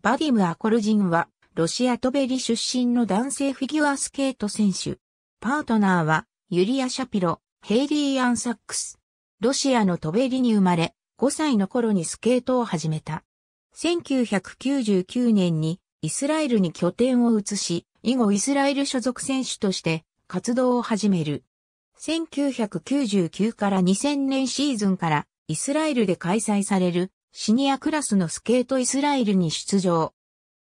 バディム・アコルジンは、ロシアトベリ出身の男性フィギュアスケート選手。パートナーは、ユリア・シャピロ、ヘイリー・アンサックス。ロシアのトベリに生まれ、5歳の頃にスケートを始めた。1999年にイスラエルに拠点を移し、以後イスラエル所属選手として活動を始める。1999から2000年シーズンからイスラエルで開催されるシニアクラスのスケートイスラエルに出場。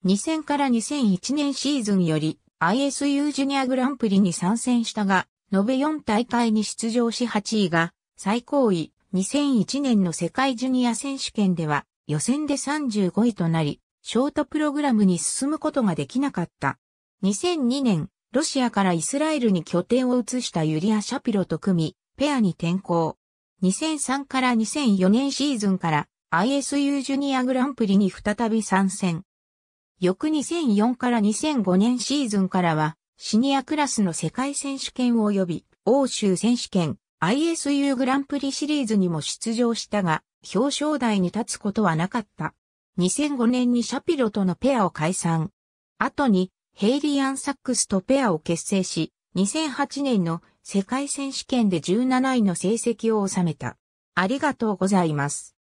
2000から2001年シーズンより ISU ジュニアグランプリに参戦したが、延べ4大会に出場し8位が最高位2001年の世界ジュニア選手権では予選で35位となり、ショートプログラムに進むことができなかった。2002年、ロシアからイスラエルに拠点を移したユリア・シャピロと組み、ペアに転向。2003から2004年シーズンから ISU ジュニアグランプリに再び参戦。翌2004から2005年シーズンからは、シニアクラスの世界選手権及び、欧州選手権、ISU グランプリシリーズにも出場したが、表彰台に立つことはなかった。2005年にシャピロとのペアを解散。後に、ヘイリー・アン・サックスとペアを結成し、2008年の世界選手権で17位の成績を収めた。ありがとうございます。